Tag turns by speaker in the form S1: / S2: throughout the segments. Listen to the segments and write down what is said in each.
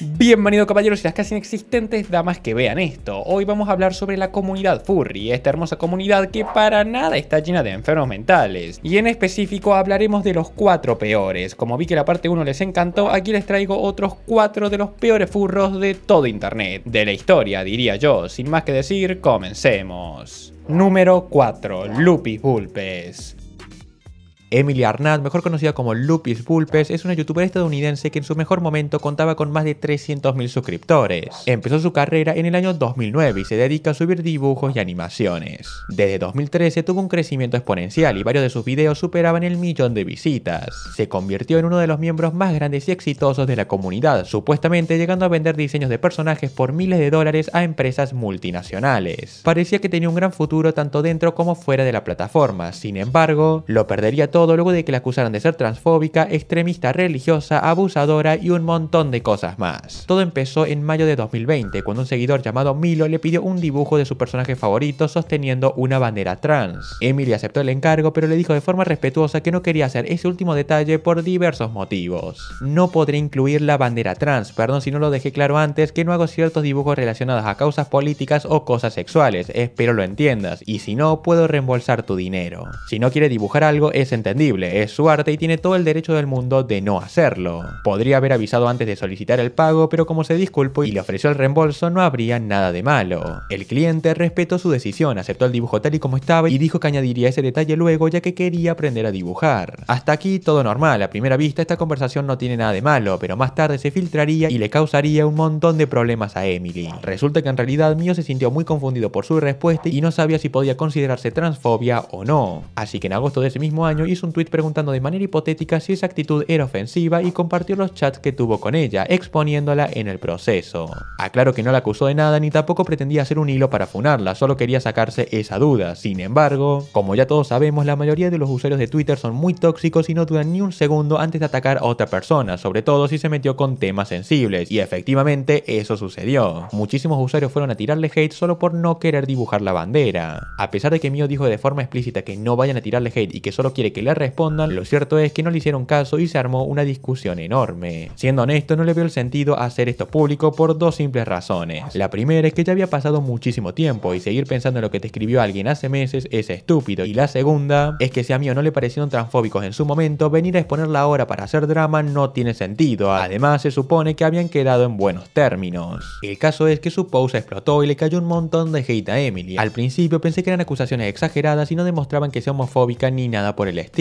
S1: Bienvenido caballeros y las casi inexistentes damas que vean esto. Hoy vamos a hablar sobre la comunidad furry, esta hermosa comunidad que para nada está llena de enfermos mentales. Y en específico hablaremos de los cuatro peores. Como vi que la parte 1 les encantó, aquí les traigo otros cuatro de los peores furros de todo internet. De la historia, diría yo. Sin más que decir, comencemos. Número 4. Lupis Bulpes. Emily Arnaz, mejor conocida como Lupis Bulpes, es una youtuber estadounidense que en su mejor momento contaba con más de 300.000 suscriptores. Empezó su carrera en el año 2009 y se dedica a subir dibujos y animaciones. Desde 2013 tuvo un crecimiento exponencial y varios de sus videos superaban el millón de visitas. Se convirtió en uno de los miembros más grandes y exitosos de la comunidad, supuestamente llegando a vender diseños de personajes por miles de dólares a empresas multinacionales. Parecía que tenía un gran futuro tanto dentro como fuera de la plataforma, sin embargo, lo perdería todo todo luego de que la acusaran de ser transfóbica, extremista religiosa, abusadora y un montón de cosas más. Todo empezó en mayo de 2020, cuando un seguidor llamado Milo le pidió un dibujo de su personaje favorito sosteniendo una bandera trans. Emily aceptó el encargo, pero le dijo de forma respetuosa que no quería hacer ese último detalle por diversos motivos. No podré incluir la bandera trans, perdón si no lo dejé claro antes, que no hago ciertos dibujos relacionados a causas políticas o cosas sexuales, espero lo entiendas, y si no, puedo reembolsar tu dinero. Si no quiere dibujar algo, es entre entendible, es su arte y tiene todo el derecho del mundo de no hacerlo. Podría haber avisado antes de solicitar el pago, pero como se disculpó y le ofreció el reembolso, no habría nada de malo. El cliente respetó su decisión, aceptó el dibujo tal y como estaba y dijo que añadiría ese detalle luego ya que quería aprender a dibujar. Hasta aquí todo normal, a primera vista esta conversación no tiene nada de malo, pero más tarde se filtraría y le causaría un montón de problemas a Emily. Resulta que en realidad Mio se sintió muy confundido por su respuesta y no sabía si podía considerarse transfobia o no. Así que en agosto de ese mismo año un tuit preguntando de manera hipotética si esa actitud era ofensiva y compartió los chats que tuvo con ella, exponiéndola en el proceso. Aclaro que no la acusó de nada ni tampoco pretendía hacer un hilo para funarla, solo quería sacarse esa duda. Sin embargo, como ya todos sabemos, la mayoría de los usuarios de Twitter son muy tóxicos y no dudan ni un segundo antes de atacar a otra persona, sobre todo si se metió con temas sensibles, y efectivamente eso sucedió. Muchísimos usuarios fueron a tirarle hate solo por no querer dibujar la bandera. A pesar de que Mio dijo de forma explícita que no vayan a tirarle hate y que solo quiere que le respondan, lo cierto es que no le hicieron caso y se armó una discusión enorme. Siendo honesto, no le vio el sentido hacer esto público por dos simples razones. La primera es que ya había pasado muchísimo tiempo y seguir pensando en lo que te escribió alguien hace meses es estúpido. Y la segunda es que si a mí o no le parecieron transfóbicos en su momento, venir a exponerla ahora para hacer drama no tiene sentido. Además, se supone que habían quedado en buenos términos. El caso es que su pausa explotó y le cayó un montón de hate a Emily. Al principio pensé que eran acusaciones exageradas y no demostraban que sea homofóbica ni nada por el estilo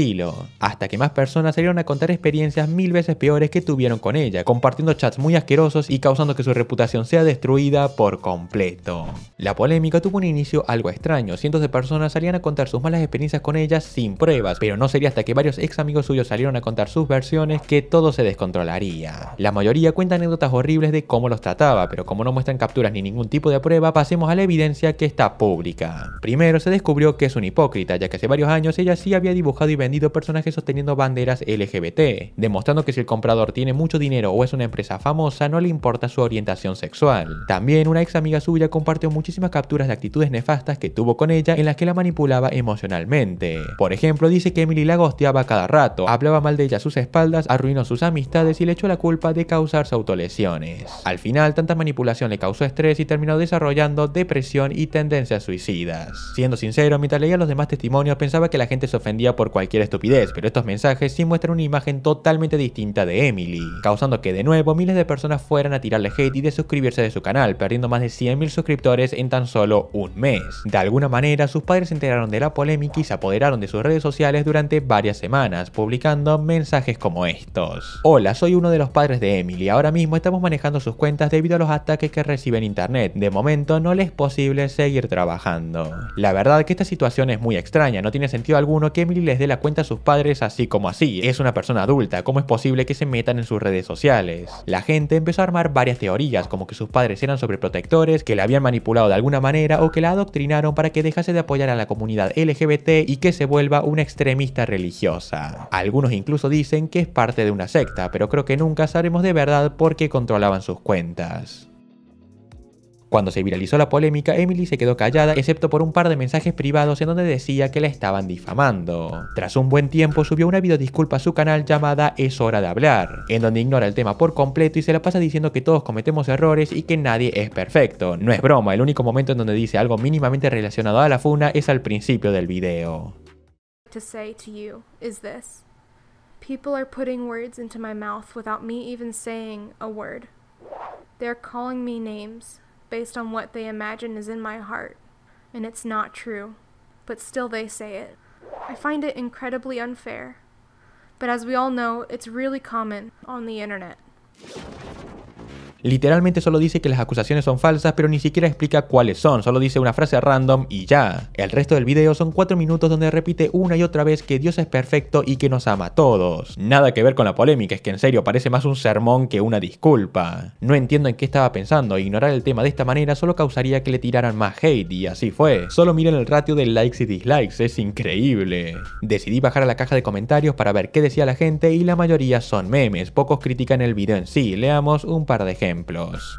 S1: hasta que más personas salieron a contar experiencias mil veces peores que tuvieron con ella, compartiendo chats muy asquerosos y causando que su reputación sea destruida por completo. La polémica tuvo un inicio algo extraño, cientos de personas salían a contar sus malas experiencias con ella sin pruebas, pero no sería hasta que varios ex amigos suyos salieron a contar sus versiones que todo se descontrolaría. La mayoría cuenta anécdotas horribles de cómo los trataba, pero como no muestran capturas ni ningún tipo de prueba, pasemos a la evidencia que está pública. Primero se descubrió que es un hipócrita, ya que hace varios años ella sí había dibujado y vendido personajes sosteniendo banderas LGBT, demostrando que si el comprador tiene mucho dinero o es una empresa famosa, no le importa su orientación sexual. También una ex amiga suya compartió muchísimas capturas de actitudes nefastas que tuvo con ella en las que la manipulaba emocionalmente. Por ejemplo, dice que Emily la gosteaba cada rato, hablaba mal de ella a sus espaldas, arruinó sus amistades y le echó la culpa de sus autolesiones. Al final, tanta manipulación le causó estrés y terminó desarrollando depresión y tendencias suicidas. Siendo sincero, mientras leía los demás testimonios pensaba que la gente se ofendía por cualquier la estupidez, pero estos mensajes sí muestran una imagen totalmente distinta de Emily, causando que de nuevo miles de personas fueran a tirarle hate y de suscribirse de su canal, perdiendo más de 100.000 suscriptores en tan solo un mes. De alguna manera, sus padres se enteraron de la polémica y se apoderaron de sus redes sociales durante varias semanas, publicando mensajes como estos. Hola, soy uno de los padres de Emily, ahora mismo estamos manejando sus cuentas debido a los ataques que recibe en internet, de momento no les es posible seguir trabajando. La verdad que esta situación es muy extraña, no tiene sentido alguno que Emily les dé la cuenta a sus padres así como así. Es una persona adulta, ¿cómo es posible que se metan en sus redes sociales? La gente empezó a armar varias teorías, como que sus padres eran sobreprotectores, que la habían manipulado de alguna manera o que la adoctrinaron para que dejase de apoyar a la comunidad LGBT y que se vuelva una extremista religiosa. Algunos incluso dicen que es parte de una secta, pero creo que nunca sabremos de verdad por qué controlaban sus cuentas. Cuando se viralizó la polémica, Emily se quedó callada, excepto por un par de mensajes privados en donde decía que la estaban difamando. Tras un buen tiempo, subió una disculpa a su canal llamada Es hora de hablar, en donde ignora el tema por completo y se la pasa diciendo que todos cometemos errores y que nadie es perfecto. No es broma, el único momento en donde dice algo mínimamente relacionado a la funa es al principio del video. To say to you is this. People are putting words into my mouth without me even saying a word. They're calling me names, based on what they imagine is in my heart, and it's not true, but still they say it. I find it incredibly unfair, but as we all know, it's really common on the internet. Literalmente solo dice que las acusaciones son falsas, pero ni siquiera explica cuáles son, solo dice una frase random y ya. El resto del video son 4 minutos donde repite una y otra vez que Dios es perfecto y que nos ama a todos. Nada que ver con la polémica, es que en serio parece más un sermón que una disculpa. No entiendo en qué estaba pensando, ignorar el tema de esta manera solo causaría que le tiraran más hate y así fue. Solo miren el ratio de likes y dislikes, es increíble. Decidí bajar a la caja de comentarios para ver qué decía la gente y la mayoría son memes, pocos critican el video en sí, leamos un par de ejemplos.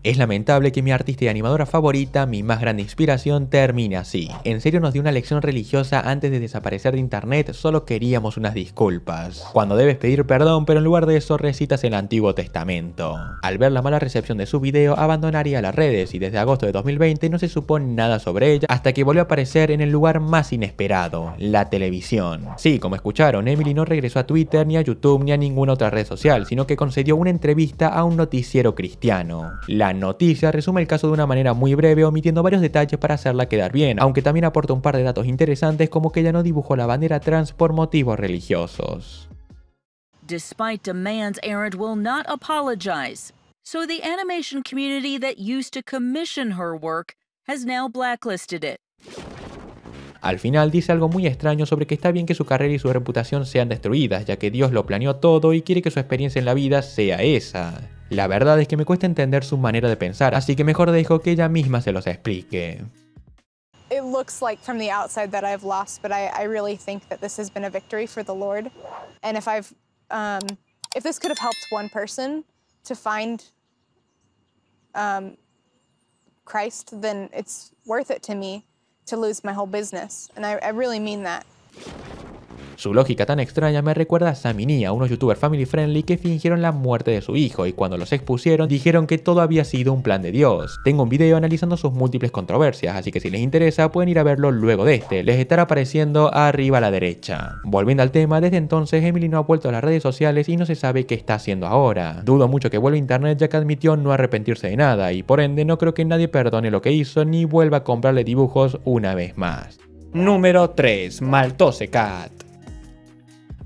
S1: Es lamentable que mi artista y animadora favorita, mi más grande inspiración, termine así. En serio nos dio una lección religiosa antes de desaparecer de internet, solo queríamos unas disculpas. Cuando debes pedir perdón, pero en lugar de eso recitas el Antiguo Testamento. Al ver la mala recepción de su video, abandonaría las redes y desde agosto de 2020 no se supo nada sobre ella hasta que volvió a aparecer en el lugar más inesperado, la televisión. Sí, como escucharon, Emily no regresó a Twitter, ni a YouTube, ni a ninguna otra red social, sino que concedió una entrevista a un noticiero cristiano la noticia resume el caso de una manera muy breve, omitiendo varios detalles para hacerla quedar bien, aunque también aporta un par de datos interesantes como que ella no dibujó la bandera trans por motivos religiosos. Al final dice algo muy extraño sobre que está bien que su carrera y su reputación sean destruidas, ya que Dios lo planeó todo y quiere que su experiencia en la vida sea esa. La verdad es que me cuesta entender su manera de pensar, así que mejor dejo que ella misma se los explique. It looks like from the outside that I've lost, but I, I really think that this has been a victory for the Lord. And if I've, um, if this could have helped one person to find um, Christ, then it's worth it to me to lose my whole business. And I, I really mean that. Su lógica tan extraña me recuerda a Saminia, unos youtubers family friendly que fingieron la muerte de su hijo y cuando los expusieron dijeron que todo había sido un plan de Dios. Tengo un video analizando sus múltiples controversias, así que si les interesa pueden ir a verlo luego de este, les estará apareciendo arriba a la derecha. Volviendo al tema, desde entonces Emily no ha vuelto a las redes sociales y no se sabe qué está haciendo ahora. Dudo mucho que vuelva a internet ya que admitió no arrepentirse de nada y por ende no creo que nadie perdone lo que hizo ni vuelva a comprarle dibujos una vez más. Número 3. Maltose Cat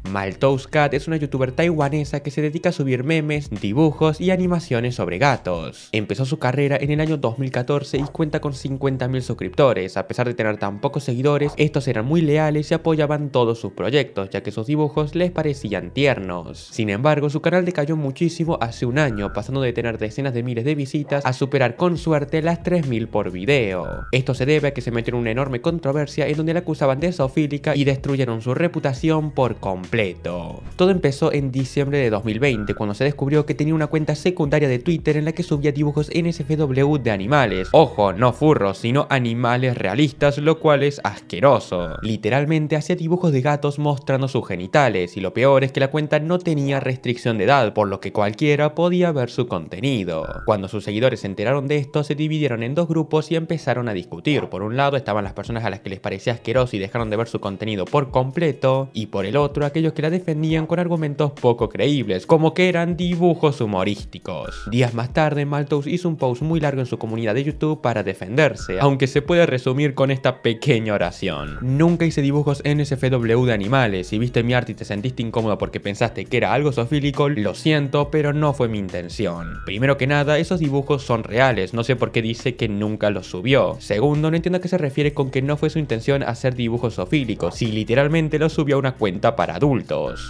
S1: Maltose Cat es una youtuber taiwanesa que se dedica a subir memes, dibujos y animaciones sobre gatos. Empezó su carrera en el año 2014 y cuenta con 50.000 suscriptores. A pesar de tener tan pocos seguidores, estos eran muy leales y apoyaban todos sus proyectos, ya que sus dibujos les parecían tiernos. Sin embargo, su canal decayó muchísimo hace un año, pasando de tener decenas de miles de visitas a superar con suerte las 3.000 por video. Esto se debe a que se metió en una enorme controversia en donde la acusaban de zoofílica y destruyeron su reputación por completo completo. Todo empezó en diciembre de 2020, cuando se descubrió que tenía una cuenta secundaria de Twitter en la que subía dibujos NSFW de animales. Ojo, no furros, sino animales realistas, lo cual es asqueroso. Literalmente hacía dibujos de gatos mostrando sus genitales, y lo peor es que la cuenta no tenía restricción de edad, por lo que cualquiera podía ver su contenido. Cuando sus seguidores se enteraron de esto, se dividieron en dos grupos y empezaron a discutir. Por un lado estaban las personas a las que les parecía asqueroso y dejaron de ver su contenido por completo, y por el otro aquellos que la defendían con argumentos poco creíbles, como que eran dibujos humorísticos. Días más tarde, maltos hizo un post muy largo en su comunidad de YouTube para defenderse, aunque se puede resumir con esta pequeña oración. Nunca hice dibujos NSFW de animales, si viste mi arte y te sentiste incómodo porque pensaste que era algo sofílico, lo siento, pero no fue mi intención. Primero que nada, esos dibujos son reales, no sé por qué dice que nunca los subió. Segundo, no entiendo a qué se refiere con que no fue su intención hacer dibujos sofílicos, si literalmente los subió a una cuenta para adultos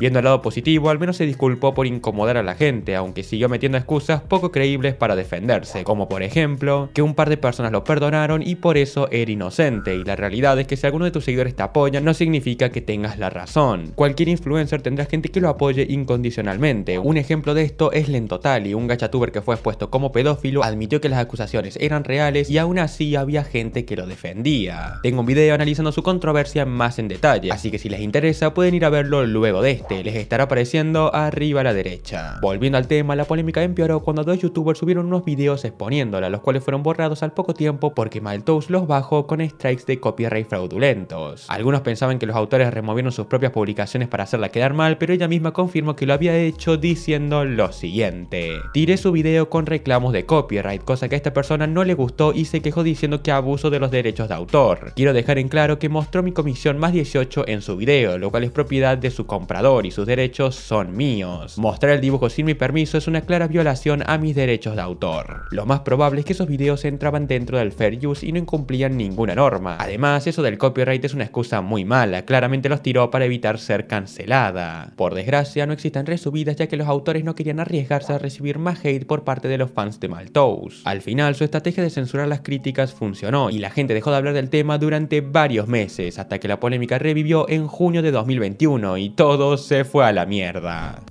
S1: Viendo el lado positivo, al menos se disculpó por incomodar a la gente, aunque siguió metiendo excusas poco creíbles para defenderse, como por ejemplo, que un par de personas lo perdonaron y por eso era inocente, y la realidad es que si alguno de tus seguidores te apoya, no significa que tengas la razón. Cualquier influencer tendrá gente que lo apoye incondicionalmente. Un ejemplo de esto es Lentotali, un gachatuber que fue expuesto como pedófilo, admitió que las acusaciones eran reales y aún así había gente que lo defendía. Tengo un video analizando su controversia más en detalle, así que si les interesa pueden ir a verlo luego de este les estará apareciendo arriba a la derecha. Volviendo al tema, la polémica empeoró cuando dos youtubers subieron unos videos exponiéndola, los cuales fueron borrados al poco tiempo porque Maltose los bajó con strikes de copyright fraudulentos. Algunos pensaban que los autores removieron sus propias publicaciones para hacerla quedar mal, pero ella misma confirmó que lo había hecho diciendo lo siguiente. Tiré su video con reclamos de copyright, cosa que a esta persona no le gustó y se quejó diciendo que abuso de los derechos de autor. Quiero dejar en claro que mostró mi comisión más 18 en su video, lo cual es propiedad de su su comprador y sus derechos son míos. Mostrar el dibujo sin mi permiso es una clara violación a mis derechos de autor. Lo más probable es que esos videos entraban dentro del fair use y no incumplían ninguna norma. Además, eso del copyright es una excusa muy mala, claramente los tiró para evitar ser cancelada. Por desgracia, no existen resubidas ya que los autores no querían arriesgarse a recibir más hate por parte de los fans de Maltose. Al final, su estrategia de censurar las críticas funcionó y la gente dejó de hablar del tema durante varios meses, hasta que la polémica revivió en junio de 2021 y y todo se fue a la mierda.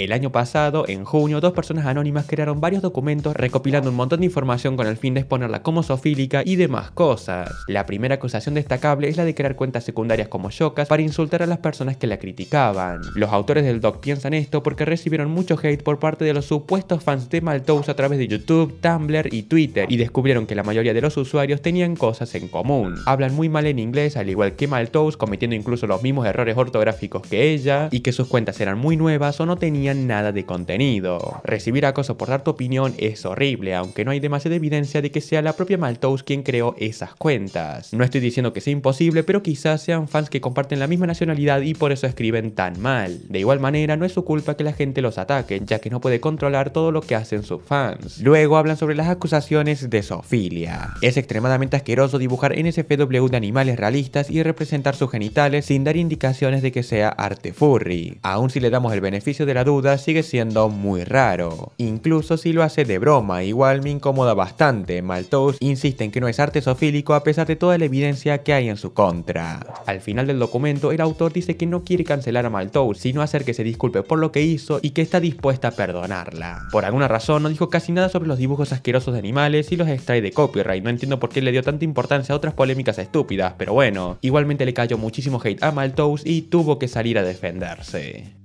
S1: El año pasado, en junio, dos personas anónimas crearon varios documentos recopilando un montón de información con el fin de exponerla como sofílica y demás cosas. La primera acusación destacable es la de crear cuentas secundarias como Shokas para insultar a las personas que la criticaban. Los autores del doc piensan esto porque recibieron mucho hate por parte de los supuestos fans de Maltose a través de YouTube, Tumblr y Twitter y descubrieron que la mayoría de los usuarios tenían cosas en común. Hablan muy mal en inglés al igual que Maltose, cometiendo incluso los mismos errores ortográficos que ella y que sus cuentas eran muy nuevas o no tenían nada de contenido. Recibir acoso por dar tu opinión es horrible, aunque no hay demasiada evidencia de que sea la propia Maltose quien creó esas cuentas. No estoy diciendo que sea imposible, pero quizás sean fans que comparten la misma nacionalidad y por eso escriben tan mal. De igual manera, no es su culpa que la gente los ataque, ya que no puede controlar todo lo que hacen sus fans. Luego hablan sobre las acusaciones de Sofilia. Es extremadamente asqueroso dibujar NSFW de animales realistas y representar sus genitales sin dar indicaciones de que sea arte furry. Aún si le damos el beneficio de la duda, sigue siendo muy raro. Incluso si lo hace de broma, igual me incomoda bastante. Maltose insiste en que no es arte sofílico a pesar de toda la evidencia que hay en su contra. Al final del documento, el autor dice que no quiere cancelar a Maltose, sino hacer que se disculpe por lo que hizo y que está dispuesta a perdonarla. Por alguna razón, no dijo casi nada sobre los dibujos asquerosos de animales y los extrae de copyright. No entiendo por qué le dio tanta importancia a otras polémicas estúpidas, pero bueno. Igualmente le cayó muchísimo hate a Maltose y tuvo que salir a defenderse.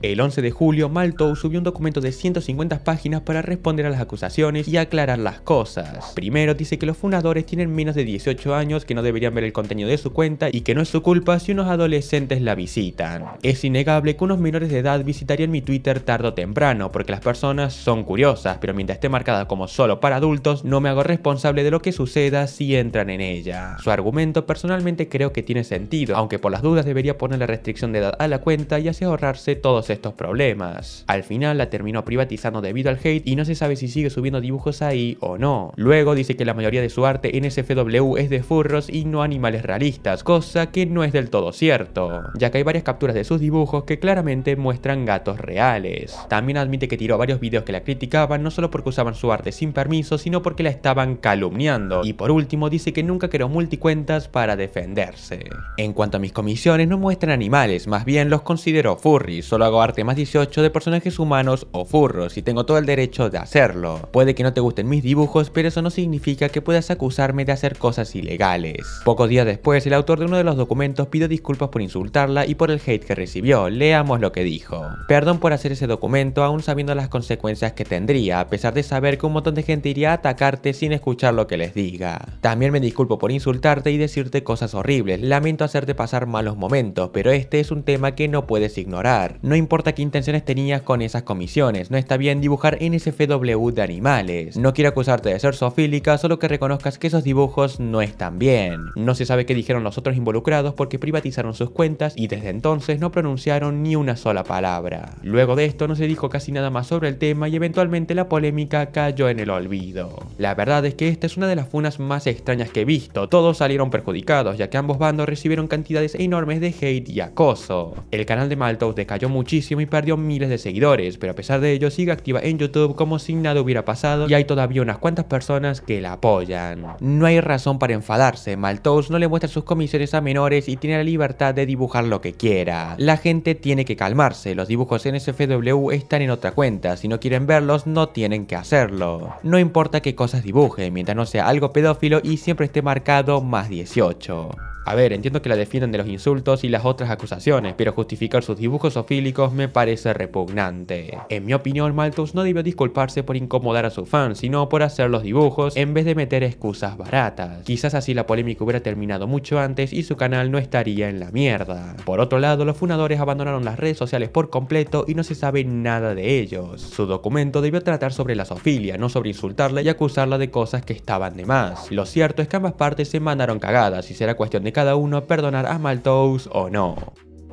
S1: El 11 de julio, Malto subió un documento de 150 páginas para responder a las acusaciones y aclarar las cosas. Primero dice que los fundadores tienen menos de 18 años, que no deberían ver el contenido de su cuenta y que no es su culpa si unos adolescentes la visitan. Es innegable que unos menores de edad visitarían mi Twitter tarde o temprano, porque las personas son curiosas, pero mientras esté marcada como solo para adultos, no me hago responsable de lo que suceda si entran en ella. Su argumento personalmente creo que tiene sentido, aunque por las dudas debería poner la restricción de edad a la cuenta y así ahorrarse todos estos problemas. Al final la terminó privatizando debido al hate y no se sabe si sigue subiendo dibujos ahí o no. Luego dice que la mayoría de su arte en SFW es de furros y no animales realistas, cosa que no es del todo cierto, ya que hay varias capturas de sus dibujos que claramente muestran gatos reales. También admite que tiró varios videos que la criticaban no solo porque usaban su arte sin permiso, sino porque la estaban calumniando. Y por último dice que nunca creó multicuentas para defenderse. En cuanto a mis comisiones, no muestran animales, más bien los considero furries, solo hago arte más 18 de personajes humanos o furros y tengo todo el derecho de hacerlo. Puede que no te gusten mis dibujos, pero eso no significa que puedas acusarme de hacer cosas ilegales. Pocos días después, el autor de uno de los documentos pide disculpas por insultarla y por el hate que recibió. Leamos lo que dijo. Perdón por hacer ese documento aún sabiendo las consecuencias que tendría, a pesar de saber que un montón de gente iría a atacarte sin escuchar lo que les diga. También me disculpo por insultarte y decirte cosas horribles. Lamento hacerte pasar malos momentos, pero este es un tema que no puedes ignorar. No importa qué intenciones tenías con esas comisiones, no está bien dibujar NSFW de animales. No quiero acusarte de ser zoofílica, solo que reconozcas que esos dibujos no están bien. No se sabe qué dijeron los otros involucrados porque privatizaron sus cuentas y desde entonces no pronunciaron ni una sola palabra. Luego de esto no se dijo casi nada más sobre el tema y eventualmente la polémica cayó en el olvido. La verdad es que esta es una de las funas más extrañas que he visto, todos salieron perjudicados ya que ambos bandos recibieron cantidades enormes de hate y acoso. El canal de maltos decayó muchísimo y perdió miles de seguidores, pero a pesar de ello sigue activa en YouTube como si nada hubiera pasado y hay todavía unas cuantas personas que la apoyan. No hay razón para enfadarse, Maltose no le muestra sus comisiones a menores y tiene la libertad de dibujar lo que quiera. La gente tiene que calmarse, los dibujos en SFW están en otra cuenta, si no quieren verlos no tienen que hacerlo. No importa qué cosas dibuje, mientras no sea algo pedófilo y siempre esté marcado más 18. A ver, entiendo que la defienden de los insultos y las otras acusaciones, pero justificar sus dibujos ofílicos me parece repugnante. En mi opinión, Malthus no debió disculparse por incomodar a sus fans, sino por hacer los dibujos en vez de meter excusas baratas. Quizás así la polémica hubiera terminado mucho antes y su canal no estaría en la mierda. Por otro lado, los fundadores abandonaron las redes sociales por completo y no se sabe nada de ellos. Su documento debió tratar sobre la sofilia, no sobre insultarla y acusarla de cosas que estaban de más. Lo cierto es que ambas partes se mandaron cagadas y será cuestión de cada uno perdonar a Maltose o no.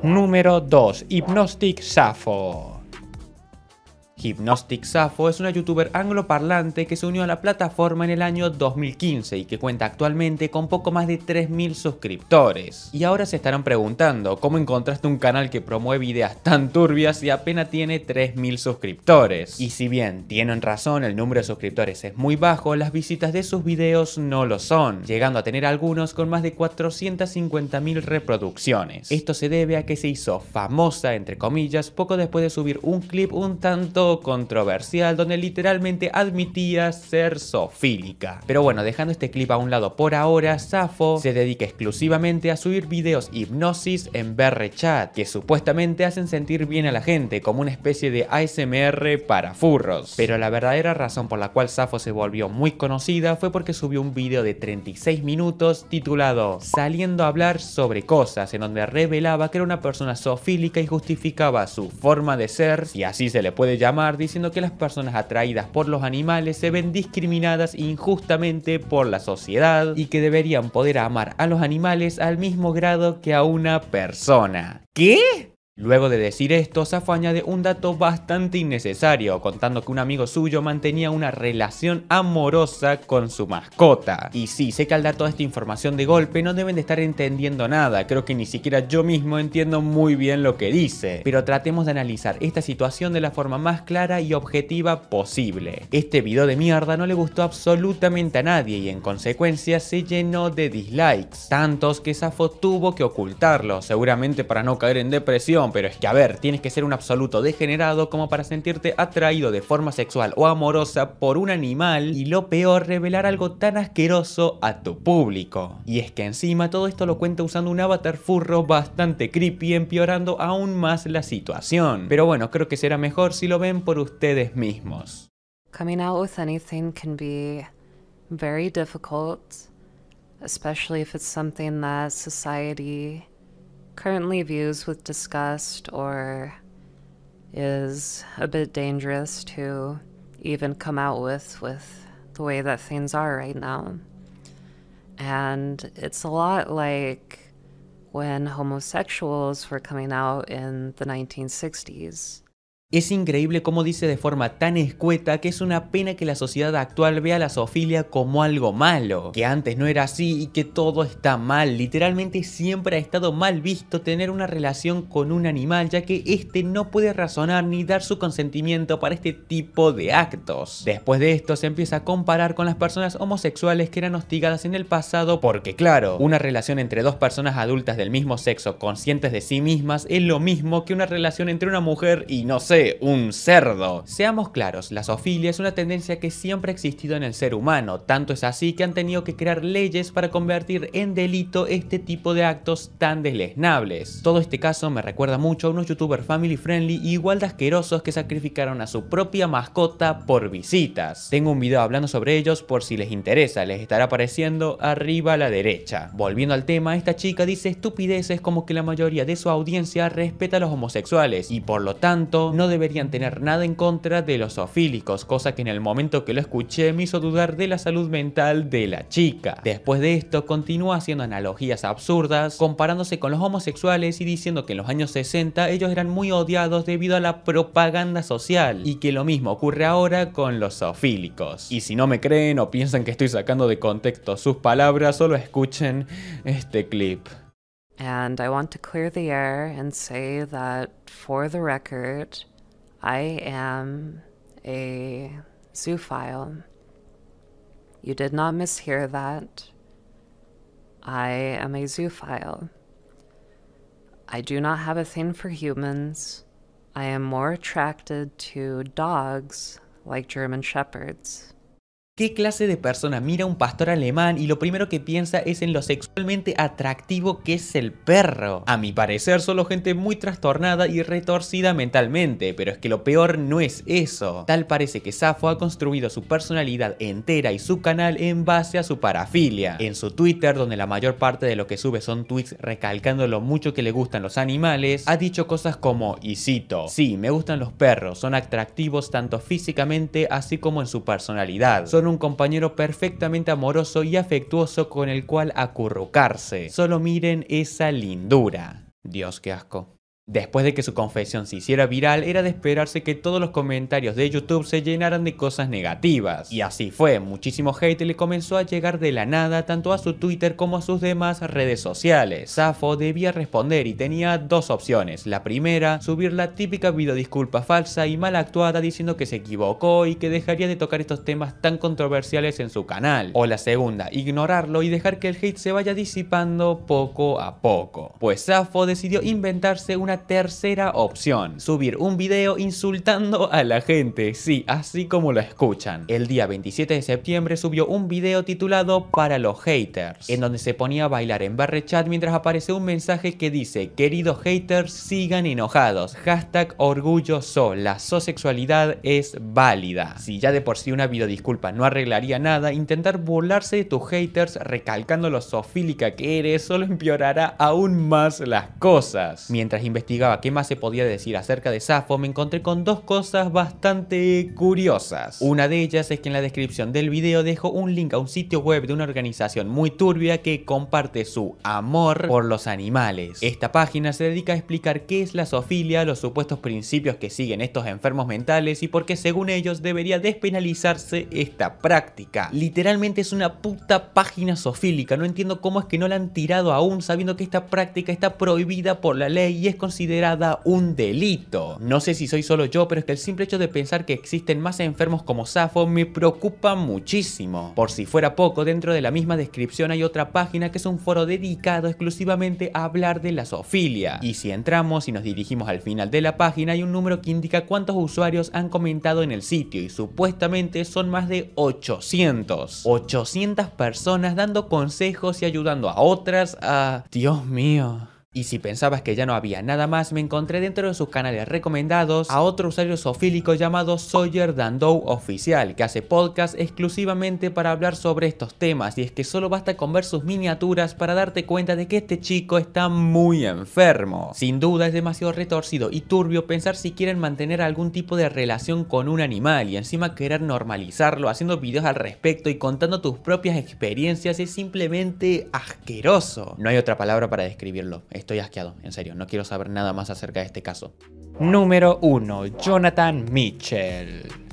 S1: Número 2. Hypnostic Sappho. Hypnostic Sappho es una youtuber angloparlante que se unió a la plataforma en el año 2015 y que cuenta actualmente con poco más de 3.000 suscriptores. Y ahora se estarán preguntando, ¿cómo encontraste un canal que promueve ideas tan turbias y apenas tiene 3.000 suscriptores? Y si bien tienen razón, el número de suscriptores es muy bajo, las visitas de sus videos no lo son, llegando a tener algunos con más de 450.000 reproducciones. Esto se debe a que se hizo famosa, entre comillas, poco después de subir un clip un tanto controversial donde literalmente admitía ser sofílica. Pero bueno, dejando este clip a un lado por ahora, Safo se dedica exclusivamente a subir videos hipnosis en BRChat, que supuestamente hacen sentir bien a la gente, como una especie de ASMR para furros. Pero la verdadera razón por la cual Safo se volvió muy conocida fue porque subió un video de 36 minutos titulado Saliendo a hablar sobre cosas, en donde revelaba que era una persona sofílica y justificaba su forma de ser, y así se le puede llamar, diciendo que las personas atraídas por los animales se ven discriminadas injustamente por la sociedad y que deberían poder amar a los animales al mismo grado que a una persona. ¿Qué? Luego de decir esto, Safo añade un dato bastante innecesario, contando que un amigo suyo mantenía una relación amorosa con su mascota. Y sí, sé que al dar toda esta información de golpe no deben de estar entendiendo nada, creo que ni siquiera yo mismo entiendo muy bien lo que dice. Pero tratemos de analizar esta situación de la forma más clara y objetiva posible. Este video de mierda no le gustó absolutamente a nadie y en consecuencia se llenó de dislikes, tantos que Safo tuvo que ocultarlo, seguramente para no caer en depresión pero es que a ver, tienes que ser un absoluto degenerado como para sentirte atraído de forma sexual o amorosa por un animal y lo peor, revelar algo tan asqueroso a tu público. Y es que encima todo esto lo cuenta usando un avatar furro bastante creepy, empeorando aún más la situación. Pero bueno, creo que será mejor si lo ven por ustedes mismos. Coming out can be very difficult, especially if it's something that society currently views with disgust or is a bit dangerous to even come out with with the way that things are right now. And it's a lot like when homosexuals were coming out in the 1960s. Es increíble cómo dice de forma tan escueta que es una pena que la sociedad actual vea la zoofilia como algo malo, que antes no era así y que todo está mal, literalmente siempre ha estado mal visto tener una relación con un animal ya que este no puede razonar ni dar su consentimiento para este tipo de actos. Después de esto se empieza a comparar con las personas homosexuales que eran hostigadas en el pasado porque claro, una relación entre dos personas adultas del mismo sexo conscientes de sí mismas es lo mismo que una relación entre una mujer y no sé, un cerdo. Seamos claros, la zoofilia es una tendencia que siempre ha existido en el ser humano, tanto es así que han tenido que crear leyes para convertir en delito este tipo de actos tan deslesnables. Todo este caso me recuerda mucho a unos youtubers family friendly igual de asquerosos que sacrificaron a su propia mascota por visitas. Tengo un video hablando sobre ellos por si les interesa, les estará apareciendo arriba a la derecha. Volviendo al tema, esta chica dice estupideces como que la mayoría de su audiencia respeta a los homosexuales y por lo tanto no deberían tener nada en contra de los zoofílicos, cosa que en el momento que lo escuché me hizo dudar de la salud mental de la chica. Después de esto, continúa haciendo analogías absurdas, comparándose con los homosexuales y diciendo que en los años 60 ellos eran muy odiados debido a la propaganda social, y que lo mismo ocurre ahora con los zoofílicos. Y si no me creen o piensan que estoy sacando de contexto sus palabras, solo escuchen este clip. want say that, for I am a zoophile. You did not mishear that. I am a zoophile. I do not have a thing for humans. I am more attracted to dogs like German shepherds. ¿Qué clase de persona mira un pastor alemán y lo primero que piensa es en lo sexualmente atractivo que es el perro? A mi parecer, solo gente muy trastornada y retorcida mentalmente, pero es que lo peor no es eso. Tal parece que Safo ha construido su personalidad entera y su canal en base a su parafilia. En su Twitter, donde la mayor parte de lo que sube son tweets recalcando lo mucho que le gustan los animales, ha dicho cosas como, y cito, sí, me gustan los perros, son atractivos tanto físicamente así como en su personalidad un compañero perfectamente amoroso y afectuoso con el cual acurrucarse. Solo miren esa lindura. Dios, qué asco. Después de que su confesión se hiciera viral, era de esperarse que todos los comentarios de YouTube se llenaran de cosas negativas. Y así fue, muchísimo hate le comenzó a llegar de la nada tanto a su Twitter como a sus demás redes sociales. Safo debía responder y tenía dos opciones. La primera, subir la típica videodisculpa falsa y mal actuada diciendo que se equivocó y que dejaría de tocar estos temas tan controversiales en su canal. O la segunda, ignorarlo y dejar que el hate se vaya disipando poco a poco. Pues Safo decidió inventarse una tercera opción, subir un video insultando a la gente, sí, así como lo escuchan. El día 27 de septiembre subió un video titulado Para los haters, en donde se ponía a bailar en barre chat mientras aparece un mensaje que dice, queridos haters, sigan enojados, hashtag orgulloso, la sosexualidad es válida. Si ya de por sí una disculpa no arreglaría nada, intentar burlarse de tus haters recalcando lo sofílica que eres solo empeorará aún más las cosas. Mientras investigamos investigaba qué más se podía decir acerca de Safo, me encontré con dos cosas bastante curiosas. Una de ellas es que en la descripción del video dejo un link a un sitio web de una organización muy turbia que comparte su amor por los animales. Esta página se dedica a explicar qué es la sofilia, los supuestos principios que siguen estos enfermos mentales y por qué según ellos debería despenalizarse esta práctica. Literalmente es una puta página sofílica. no entiendo cómo es que no la han tirado aún sabiendo que esta práctica está prohibida por la ley y es considerada considerada un delito. No sé si soy solo yo, pero es que el simple hecho de pensar que existen más enfermos como Safo me preocupa muchísimo. Por si fuera poco, dentro de la misma descripción hay otra página que es un foro dedicado exclusivamente a hablar de la Zofilia Y si entramos y nos dirigimos al final de la página hay un número que indica cuántos usuarios han comentado en el sitio y supuestamente son más de 800. 800 personas dando consejos y ayudando a otras a... Dios mío. Y si pensabas que ya no había nada más, me encontré dentro de sus canales recomendados a otro usuario zoofílico llamado Sawyer Dandou Oficial, que hace podcast exclusivamente para hablar sobre estos temas, y es que solo basta con ver sus miniaturas para darte cuenta de que este chico está muy enfermo. Sin duda es demasiado retorcido y turbio pensar si quieren mantener algún tipo de relación con un animal, y encima querer normalizarlo haciendo videos al respecto y contando tus propias experiencias es simplemente asqueroso. No hay otra palabra para describirlo estoy asqueado, en serio, no quiero saber nada más acerca de este caso. Número 1. Jonathan Mitchell.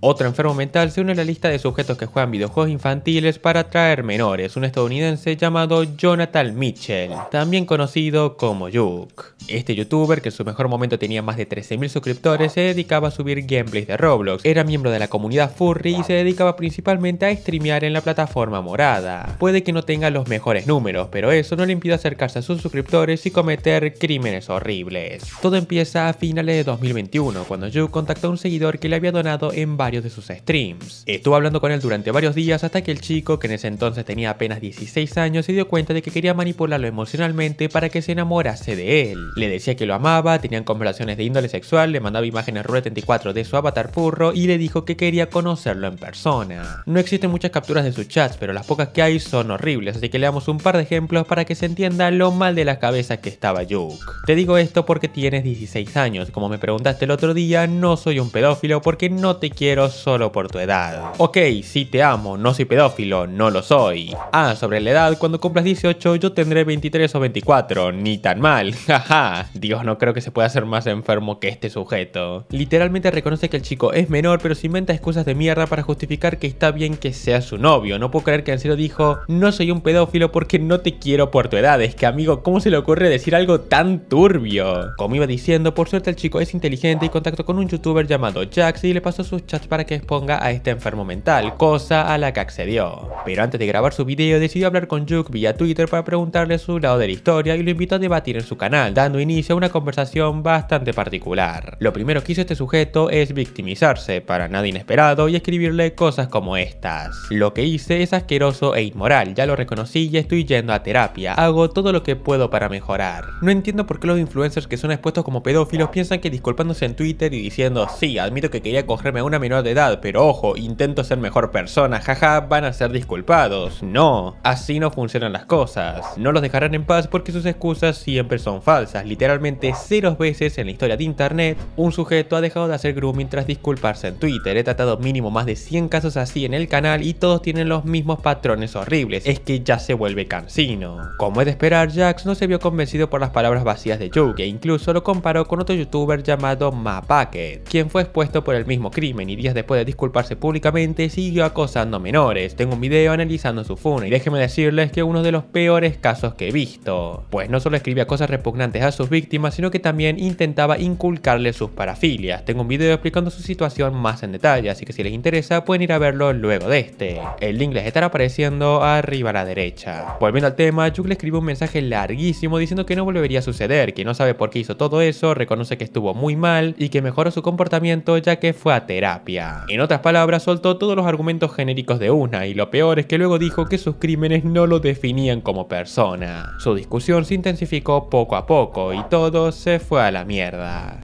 S1: Otro enfermo mental se une a la lista de sujetos que juegan videojuegos infantiles para atraer menores, un estadounidense llamado Jonathan Mitchell, también conocido como Juke. Este youtuber, que en su mejor momento tenía más de 13.000 suscriptores, se dedicaba a subir gameplays de Roblox, era miembro de la comunidad furry y se dedicaba principalmente a streamear en la plataforma morada. Puede que no tenga los mejores números, pero eso no le impide acercarse a sus suscriptores y cometer crímenes horribles. Todo empieza a finales de 2021, cuando Yuke contactó a un seguidor que le había donado en de sus streams. Estuvo hablando con él durante varios días hasta que el chico, que en ese entonces tenía apenas 16 años, se dio cuenta de que quería manipularlo emocionalmente para que se enamorase de él. Le decía que lo amaba, tenían conversaciones de índole sexual, le mandaba imágenes Rule 34 de su avatar furro y le dijo que quería conocerlo en persona. No existen muchas capturas de sus chats, pero las pocas que hay son horribles, así que le damos un par de ejemplos para que se entienda lo mal de la cabeza que estaba Juke. Te digo esto porque tienes 16 años, como me preguntaste el otro día, no soy un pedófilo porque no te quiero solo por tu edad. Ok, si te amo, no soy pedófilo, no lo soy. Ah, sobre la edad, cuando cumplas 18 yo tendré 23 o 24, ni tan mal, jaja. Dios, no creo que se pueda ser más enfermo que este sujeto. Literalmente reconoce que el chico es menor, pero se inventa excusas de mierda para justificar que está bien que sea su novio. No puedo creer que serio dijo, no soy un pedófilo porque no te quiero por tu edad. Es que amigo, ¿cómo se le ocurre decir algo tan turbio? Como iba diciendo, por suerte el chico es inteligente y contactó con un youtuber llamado Jax y le pasó sus chats para que exponga a este enfermo mental, cosa a la que accedió. Pero antes de grabar su video decidió hablar con Juke vía Twitter para preguntarle su lado de la historia y lo invitó a debatir en su canal, dando inicio a una conversación bastante particular. Lo primero que hizo este sujeto es victimizarse, para nada inesperado, y escribirle cosas como estas. Lo que hice es asqueroso e inmoral, ya lo reconocí y estoy yendo a terapia, hago todo lo que puedo para mejorar. No entiendo por qué los influencers que son expuestos como pedófilos piensan que disculpándose en Twitter y diciendo sí, admito que quería cogerme a una menor de edad, pero ojo, intento ser mejor persona, jaja, van a ser disculpados. No, así no funcionan las cosas. No los dejarán en paz porque sus excusas siempre son falsas. Literalmente cero veces en la historia de internet, un sujeto ha dejado de hacer grooming tras disculparse en Twitter. He tratado mínimo más de 100 casos así en el canal y todos tienen los mismos patrones horribles. Es que ya se vuelve cansino. Como es de esperar, Jax no se vio convencido por las palabras vacías de Yuke, e incluso lo comparó con otro youtuber llamado Mapacket, quien fue expuesto por el mismo crimen y después de disculparse públicamente, siguió acosando menores. Tengo un video analizando su funa y déjenme decirles que uno de los peores casos que he visto. Pues no solo escribía cosas repugnantes a sus víctimas, sino que también intentaba inculcarle sus parafilias. Tengo un video explicando su situación más en detalle, así que si les interesa pueden ir a verlo luego de este. El link les estará apareciendo arriba a la derecha. Volviendo al tema, Chuck le escribió un mensaje larguísimo diciendo que no volvería a suceder, que no sabe por qué hizo todo eso, reconoce que estuvo muy mal y que mejoró su comportamiento ya que fue a terapia. En otras palabras, soltó todos los argumentos genéricos de una y lo peor es que luego dijo que sus crímenes no lo definían como persona. Su discusión se intensificó poco a poco y todo se fue a la mierda.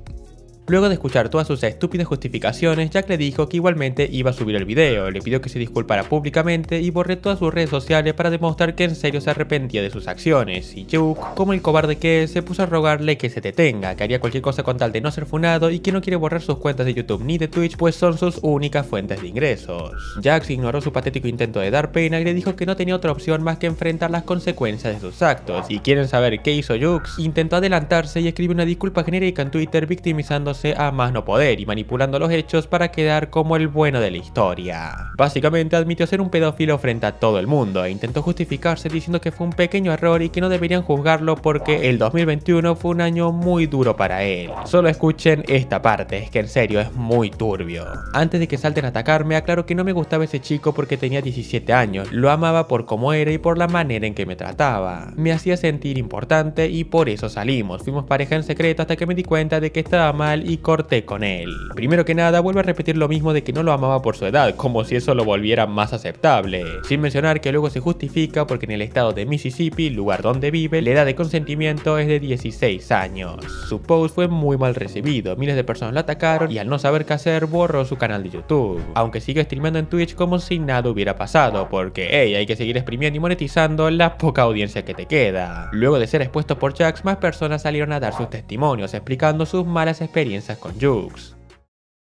S1: Luego de escuchar todas sus estúpidas justificaciones, Jack le dijo que igualmente iba a subir el video, le pidió que se disculpara públicamente y borré todas sus redes sociales para demostrar que en serio se arrepentía de sus acciones, y Juk, como el cobarde que es, se puso a rogarle que se detenga, que haría cualquier cosa con tal de no ser funado y que no quiere borrar sus cuentas de YouTube ni de Twitch pues son sus únicas fuentes de ingresos. Jack ignoró su patético intento de dar pena y le dijo que no tenía otra opción más que enfrentar las consecuencias de sus actos, y quieren saber qué hizo Jux, intentó adelantarse y escribió una disculpa genérica en Twitter victimizándose a más no poder y manipulando los hechos para quedar como el bueno de la historia. Básicamente admitió ser un pedófilo frente a todo el mundo e intentó justificarse diciendo que fue un pequeño error y que no deberían juzgarlo porque el 2021 fue un año muy duro para él. Solo escuchen esta parte, es que en serio es muy turbio. Antes de que salten a atacarme, aclaro que no me gustaba ese chico porque tenía 17 años, lo amaba por cómo era y por la manera en que me trataba. Me hacía sentir importante y por eso salimos, fuimos pareja en secreto hasta que me di cuenta de que estaba mal y corté con él. Primero que nada, vuelve a repetir lo mismo de que no lo amaba por su edad, como si eso lo volviera más aceptable. Sin mencionar que luego se justifica porque en el estado de Mississippi, lugar donde vive, la edad de consentimiento es de 16 años. Su post fue muy mal recibido, miles de personas lo atacaron y al no saber qué hacer borró su canal de YouTube. Aunque sigue streameando en Twitch como si nada hubiera pasado, porque hey, hay que seguir exprimiendo y monetizando la poca audiencia que te queda. Luego de ser expuesto por Jax, más personas salieron a dar sus testimonios explicando sus malas experiencias experiencias con Jux.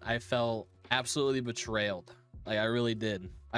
S1: I felt absolutely betrayed. Like I really did. Y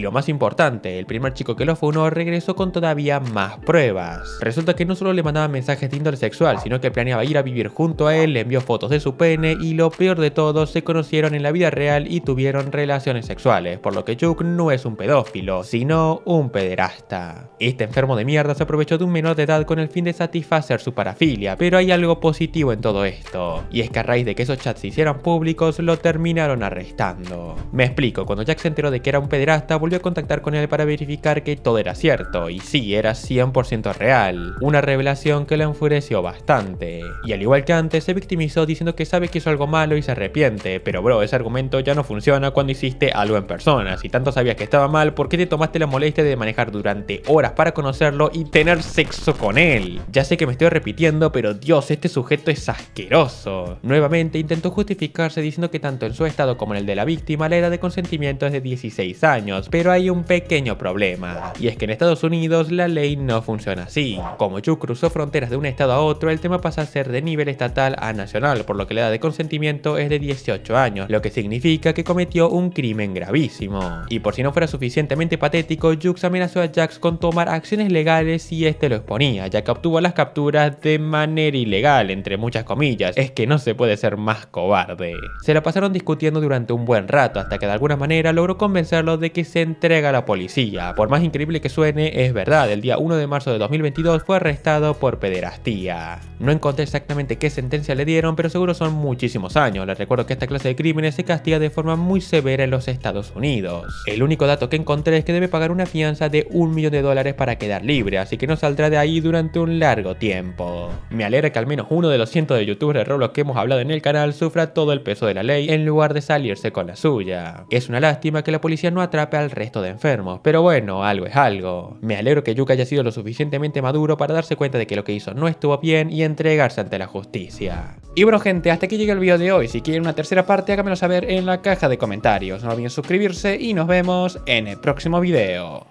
S1: lo más importante, el primer chico que lo fue funó regresó con todavía más pruebas. Resulta que no solo le mandaba mensajes de índole sexual, sino que planeaba ir a vivir junto a él, le envió fotos de su pene y lo peor de todo, se conocieron en la vida real y tuvieron relaciones sexuales, por lo que Chuck no es un pedófilo, sino un pederasta. Este enfermo de mierda se aprovechó de un menor de edad con el fin de satisfacer su parafilia, pero hay algo positivo en todo esto, y es que a raíz de que esos chats se hicieran públicos, lo terminaron arrestando. Me explico, cuando Jack se enteró de que era un pederasta, volvió a contactar con él para verificar que todo era cierto, y sí, era 100% real, una revelación que le enfureció bastante. Y al igual que antes, se victimizó diciendo que sabe que hizo algo malo y se arrepiente, pero bro, ese argumento ya no funciona cuando hiciste algo en persona, si tanto sabías que estaba mal, ¿por qué te tomaste la molestia de manejar durante horas para conocerlo y tener sexo con él. Ya sé que me estoy repitiendo, pero Dios, este sujeto es asqueroso. Nuevamente intentó justificarse diciendo que tanto en su estado como en el de la víctima la edad de consentimiento es de 16 años, pero hay un pequeño problema. Y es que en Estados Unidos la ley no funciona así. Como Chu cruzó fronteras de un estado a otro, el tema pasa a ser de nivel estatal a nacional, por lo que la edad de consentimiento es de 18 años, lo que significa que cometió un crimen gravísimo. Y por si no fuera suficientemente patético, Jux amenazó a Jax con tomar acciones legales si este lo exponía, ya que obtuvo las capturas de manera ilegal, entre muchas comillas. Es que no se puede ser más cobarde. Se la pasaron discutiendo durante un buen rato, hasta que de alguna manera logró convencerlo de que se entrega a la policía. Por más increíble que suene, es verdad, el día 1 de marzo de 2022 fue arrestado por pederastía. No encontré exactamente qué sentencia le dieron, pero seguro son muchísimos años. Les recuerdo que esta clase de crímenes se castiga de forma muy severa en los Estados Unidos. El único dato que encontré es que debe pagar una fianza de un millón de dólares para quedar libre, así que no saldrá de ahí durante un largo tiempo. Me alegra que al menos uno de los cientos de youtubers de Roblox que hemos hablado en el canal sufra todo el peso de la ley en lugar de salirse con la suya. Es una lástima que la policía no atrape al resto de enfermos, pero bueno, algo es algo. Me alegro que Yuka haya sido lo suficientemente maduro para darse cuenta de que lo que hizo no estuvo bien y entregarse ante la justicia. Y bueno gente, hasta aquí llega el video de hoy. Si quieren una tercera parte, háganmelo saber en la caja de comentarios. No olviden suscribirse y nos vemos en el próximo video.